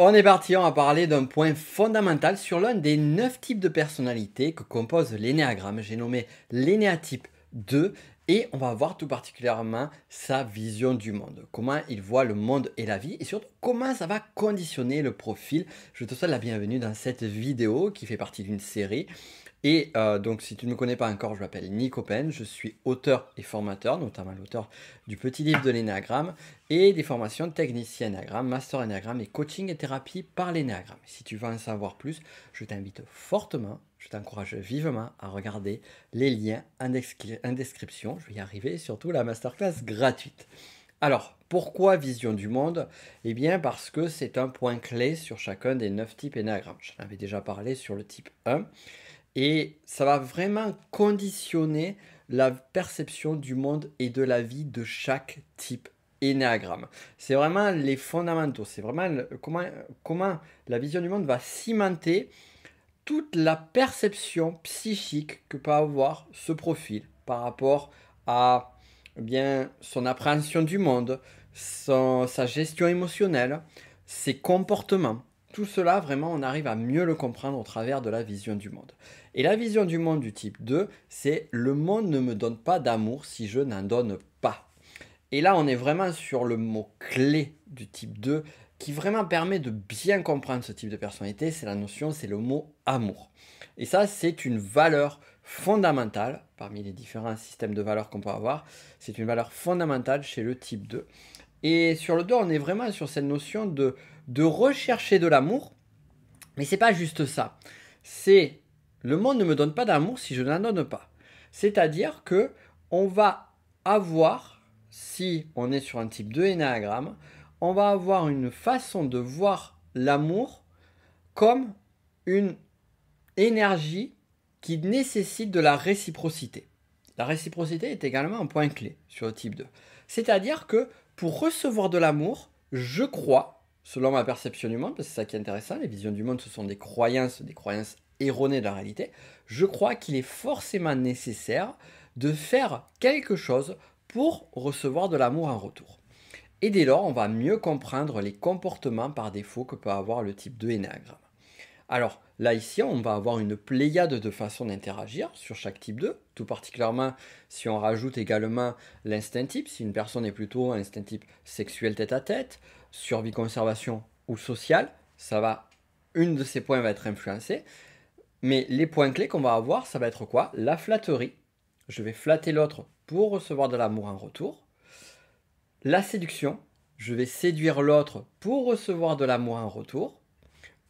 On est parti, on va parler d'un point fondamental sur l'un des neuf types de personnalités que compose l'énéagramme. J'ai nommé l'énéatype 2 et on va voir tout particulièrement sa vision du monde, comment il voit le monde et la vie, et surtout comment ça va conditionner le profil. Je te souhaite la bienvenue dans cette vidéo qui fait partie d'une série. Et euh, donc, si tu ne me connais pas encore, je m'appelle Nico Pen, je suis auteur et formateur, notamment l'auteur du petit livre de l'énéagramme et des formations technicien énéagramme, master énéagramme et coaching et thérapie par l'énéagramme. Si tu veux en savoir plus, je t'invite fortement je t'encourage vivement à regarder les liens en, description. Je vais y arriver, surtout la masterclass gratuite. Alors, pourquoi vision du monde Eh bien, parce que c'est un point clé sur chacun des neuf types énagrammes. J'en avais déjà parlé sur le type 1. Et ça va vraiment conditionner la perception du monde et de la vie de chaque type énéagramme. C'est vraiment les fondamentaux, c'est vraiment comment la vision du monde va cimenter toute la perception psychique que peut avoir ce profil par rapport à bien son appréhension du monde, sa gestion émotionnelle, ses comportements. Tout cela, vraiment, on arrive à mieux le comprendre au travers de la vision du monde. Et la vision du monde du type 2, c'est le monde ne me donne pas d'amour si je n'en donne pas. Et là, on est vraiment sur le mot clé du type 2, qui vraiment permet de bien comprendre ce type de personnalité, c'est la notion, c'est le mot amour. Et ça, c'est une valeur fondamentale, parmi les différents systèmes de valeurs qu'on peut avoir, c'est une valeur fondamentale chez le type 2. Et sur le 2, on est vraiment sur cette notion de, de rechercher de l'amour, mais c'est pas juste ça. C'est le monde ne me donne pas d'amour si je n'en donne pas. C'est-à-dire que on va avoir, si on est sur un type 2 énéagramme, on va avoir une façon de voir l'amour comme une énergie qui nécessite de la réciprocité. La réciprocité est également un point clé sur le type 2. C'est-à-dire que pour recevoir de l'amour, je crois, selon ma perception du monde, parce que c'est ça qui est intéressant, les visions du monde, ce sont des croyances, des croyances erronées de la réalité, je crois qu'il est forcément nécessaire de faire quelque chose pour recevoir de l'amour en retour. Et dès lors, on va mieux comprendre les comportements par défaut que peut avoir le type 2 énagramme. Alors là ici, on va avoir une pléiade de façons d'interagir sur chaque type 2, tout particulièrement si on rajoute également l'instinct type, si une personne est plutôt un instinct type sexuel tête à tête, survie conservation ou sociale, ça va, une de ces points va être influencée. Mais les points clés qu'on va avoir, ça va être quoi La flatterie. Je vais flatter l'autre pour recevoir de l'amour en retour la séduction, je vais séduire l'autre pour recevoir de l'amour en retour,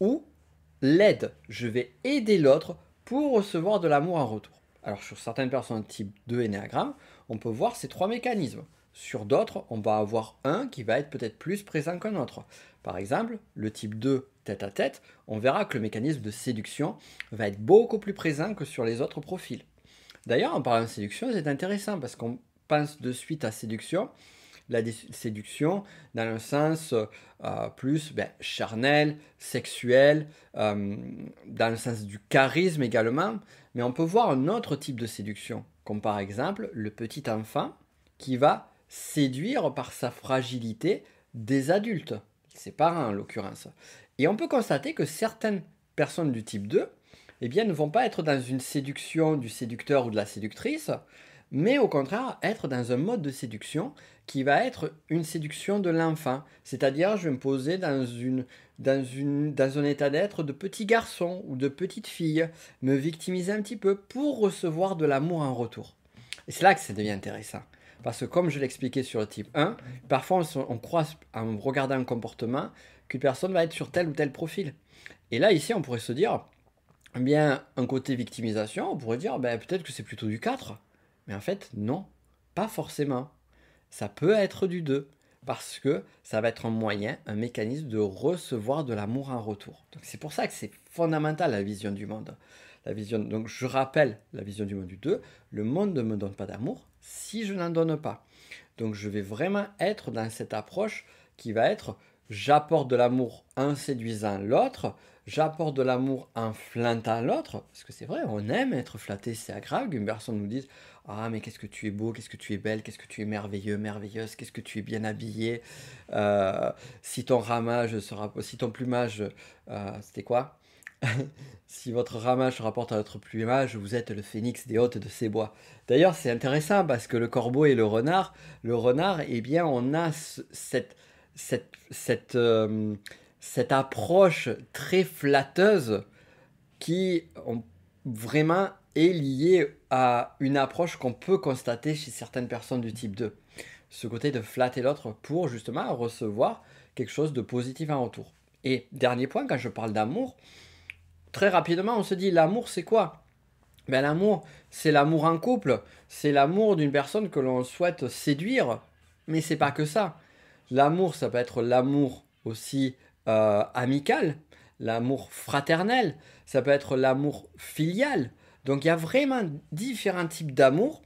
ou l'aide, je vais aider l'autre pour recevoir de l'amour en retour. Alors sur certaines personnes type 2 énéagramme, on peut voir ces trois mécanismes. Sur d'autres, on va avoir un qui va être peut-être plus présent qu'un autre. Par exemple, le type 2 tête à tête, on verra que le mécanisme de séduction va être beaucoup plus présent que sur les autres profils. D'ailleurs, en parlant de séduction, c'est intéressant parce qu'on pense de suite à séduction, la séduction dans un sens euh, plus ben, charnel, sexuel, euh, dans le sens du charisme également. Mais on peut voir un autre type de séduction, comme par exemple le petit enfant qui va séduire par sa fragilité des adultes, ses parents en l'occurrence. Et on peut constater que certaines personnes du type 2 eh bien, ne vont pas être dans une séduction du séducteur ou de la séductrice, mais au contraire être dans un mode de séduction qui va être une séduction de l'enfant. C'est-à-dire, je vais me poser dans, une, dans, un état d'être de petit garçon ou de petite fille, me victimiser un petit peu pour recevoir de l'amour en retour. Et c'est là que ça devient intéressant. Parce que comme je l'expliquais sur le type 1, parfois on, croit en regardant un comportement qu'une personne va être sur tel ou tel profil. Et là, ici, on pourrait se dire, eh bien, un côté victimisation, on pourrait dire, ben, peut-être que c'est plutôt du 4. Mais en fait, non, pas forcément. Ça peut être du 2 parce que ça va être un moyen, un mécanisme de recevoir de l'amour en retour. Donc c'est pour ça que c'est fondamental la vision du monde. La vision, donc je rappelle la vision du monde du 2, le monde ne me donne pas d'amour si je n'en donne pas. Donc je vais vraiment être dans cette approche qui va être j'apporte de l'amour un séduisant l'autre, j'apporte de l'amour en à l'autre, parce que c'est vrai, on aime être flatté, c'est agréable Une personne nous dise Ah, mais qu'est-ce que tu es beau, qu'est-ce que tu es belle, qu'est-ce que tu es merveilleux, merveilleuse, qu'est-ce que tu es bien habillé, euh, si ton ramage sera. Si ton plumage. Euh, c'était quoi si votre ramage se rapporte à votre plumage, vous êtes le phénix des hôtes de ces bois. D'ailleurs, c'est intéressant parce que le corbeau et le renard, le renard, eh bien, on a cette, euh, cette, approche très flatteuse qui vraiment est liée à une approche qu'on peut constater chez certaines personnes du type 2. Ce côté de flatter l'autre pour justement recevoir quelque chose de positif en retour. Et dernier point, quand je parle d'amour, très rapidement, on se dit l'amour, c'est quoi ben, L'amour, c'est l'amour en couple, c'est l'amour d'une personne que l'on souhaite séduire, mais c'est pas que ça. L'amour, ça peut être l'amour aussi euh, amical, l'amour fraternel, ça peut être l'amour filial. Donc il y a vraiment différents types d'amour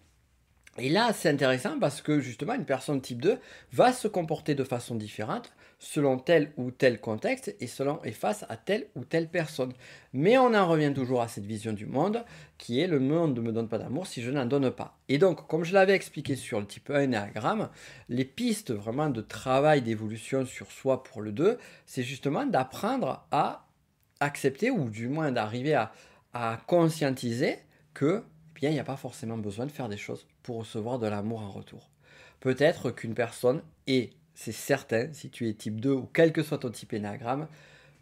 et là, c'est intéressant parce que justement, une personne type 2 va se comporter de façon différente selon tel ou tel contexte et, selon, et face à telle ou telle personne. Mais on en revient toujours à cette vision du monde qui est le monde ne me donne pas d'amour si je n'en donne pas. Et donc, comme je l'avais expliqué sur le type 1 les pistes vraiment de travail d'évolution sur soi pour le 2, c'est justement d'apprendre à accepter ou du moins d'arriver à, à conscientiser que il n'y a pas forcément besoin de faire des choses pour recevoir de l'amour en retour. Peut-être qu'une personne, et c'est certain, si tu es type 2 ou quel que soit ton type énagramme,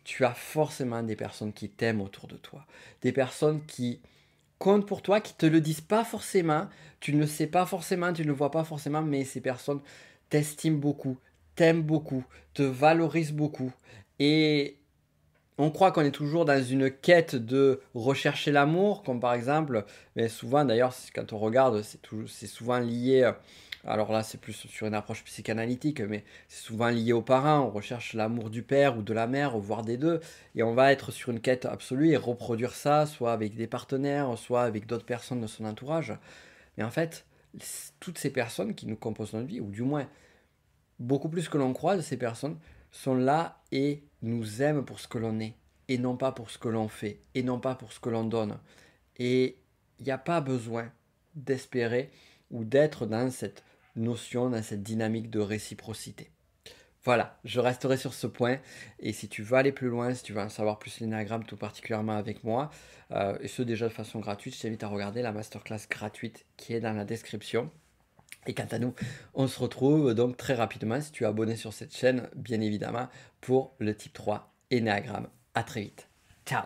tu as forcément des personnes qui t'aiment autour de toi. Des personnes qui comptent pour toi, qui te le disent pas forcément, tu ne le sais pas forcément, tu ne le vois pas forcément, mais ces personnes t'estiment beaucoup, t'aiment beaucoup, te valorisent beaucoup. Et on croit qu'on est toujours dans une quête de rechercher l'amour, comme par exemple, mais souvent d'ailleurs, quand on regarde, c'est souvent lié. Alors là, c'est plus sur une approche psychanalytique, mais c'est souvent lié aux parents. On recherche l'amour du père ou de la mère, voire des deux. Et on va être sur une quête absolue et reproduire ça, soit avec des partenaires, soit avec d'autres personnes de son entourage. Mais en fait, toutes ces personnes qui nous composent notre vie, ou du moins beaucoup plus que l'on croit de ces personnes, sont là et nous aiment pour ce que l'on est, et non pas pour ce que l'on fait, et non pas pour ce que l'on donne. Et il n'y a pas besoin d'espérer ou d'être dans cette notion, dans cette dynamique de réciprocité. Voilà, je resterai sur ce point. Et si tu veux aller plus loin, si tu veux en savoir plus sur l'énagramme tout particulièrement avec moi, euh, et ce déjà de façon gratuite, je t'invite à regarder la masterclass gratuite qui est dans la description. Et quant à nous, on se retrouve donc très rapidement si tu es abonné sur cette chaîne, bien évidemment, pour le type 3 Enneagram. À très vite. Ciao